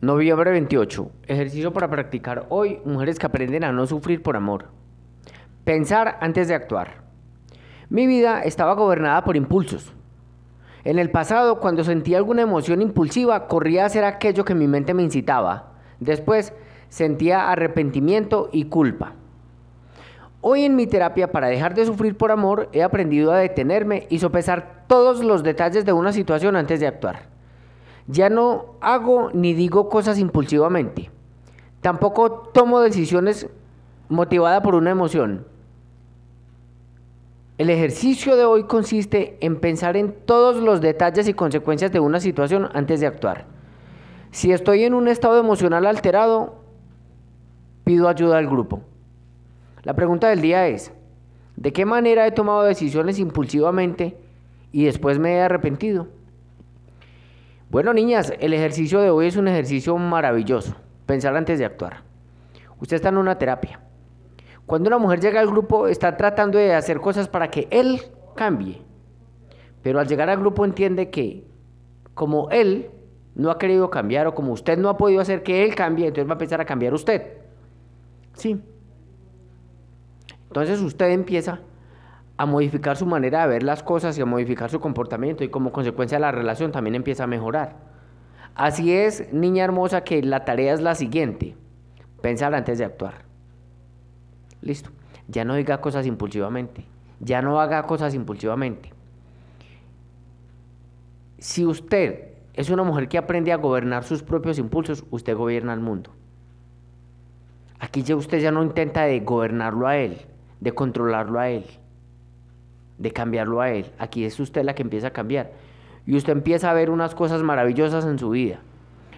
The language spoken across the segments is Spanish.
Noviembre 28. Ejercicio para practicar hoy. Mujeres que aprenden a no sufrir por amor. Pensar antes de actuar. Mi vida estaba gobernada por impulsos. En el pasado, cuando sentía alguna emoción impulsiva, corría a hacer aquello que mi mente me incitaba. Después, sentía arrepentimiento y culpa. Hoy en mi terapia para dejar de sufrir por amor, he aprendido a detenerme y sopesar todos los detalles de una situación antes de actuar. Ya no hago ni digo cosas impulsivamente. Tampoco tomo decisiones motivadas por una emoción. El ejercicio de hoy consiste en pensar en todos los detalles y consecuencias de una situación antes de actuar. Si estoy en un estado emocional alterado, pido ayuda al grupo. La pregunta del día es, ¿de qué manera he tomado decisiones impulsivamente y después me he arrepentido? Bueno, niñas, el ejercicio de hoy es un ejercicio maravilloso. Pensar antes de actuar. Usted está en una terapia. Cuando una mujer llega al grupo, está tratando de hacer cosas para que él cambie. Pero al llegar al grupo entiende que como él no ha querido cambiar o como usted no ha podido hacer que él cambie, entonces va a empezar a cambiar usted. Sí. Entonces usted empieza a modificar su manera de ver las cosas y a modificar su comportamiento y como consecuencia la relación también empieza a mejorar. Así es, niña hermosa, que la tarea es la siguiente. Pensar antes de actuar. Listo. Ya no diga cosas impulsivamente. Ya no haga cosas impulsivamente. Si usted es una mujer que aprende a gobernar sus propios impulsos, usted gobierna el mundo. Aquí ya usted ya no intenta de gobernarlo a él, de controlarlo a él de cambiarlo a él. Aquí es usted la que empieza a cambiar. Y usted empieza a ver unas cosas maravillosas en su vida.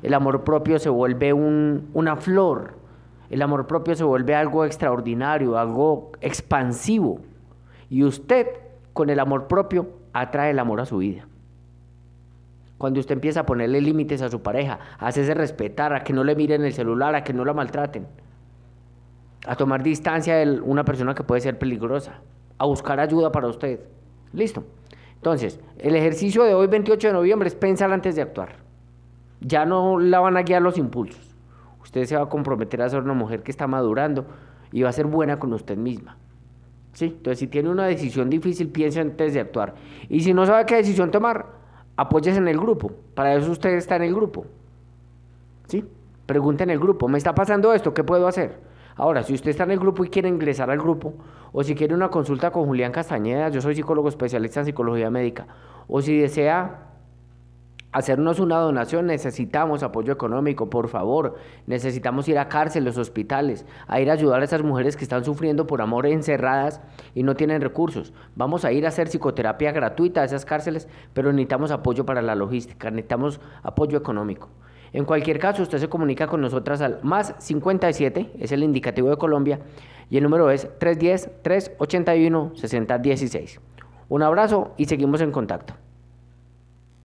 El amor propio se vuelve una flor. El amor propio se vuelve algo extraordinario, algo expansivo. Y usted, con el amor propio, atrae el amor a su vida. Cuando usted empieza a ponerle límites a su pareja, a hacerse respetar, a que no le miren el celular, a que no la maltraten, a tomar distancia de una persona que puede ser peligrosa a buscar ayuda para usted. Listo. Entonces, el ejercicio de hoy, 28 de noviembre, es pensar antes de actuar. Ya no la van a guiar los impulsos. Usted se va a comprometer a ser una mujer que está madurando y va a ser buena con usted misma. ¿Sí? Entonces, si tiene una decisión difícil, piense antes de actuar. Y si no sabe qué decisión tomar, apóyese en el grupo. Para eso usted está en el grupo. ¿Sí? Pregunta en el grupo, ¿me está pasando esto? ¿Qué puedo hacer? Ahora, si usted está en el grupo y quiere ingresar al grupo, o si quiere una consulta con Julián Castañeda, yo soy psicólogo especialista en psicología médica, o si desea hacernos una donación, necesitamos apoyo económico, por favor. Necesitamos ir a cárceles, hospitales, a ir a ayudar a esas mujeres que están sufriendo por amor encerradas y no tienen recursos. Vamos a ir a hacer psicoterapia gratuita a esas cárceles, pero necesitamos apoyo para la logística, necesitamos apoyo económico. En cualquier caso, usted se comunica con nosotras al más 57, es el indicativo de Colombia, y el número es 310-381-6016. Un abrazo y seguimos en contacto.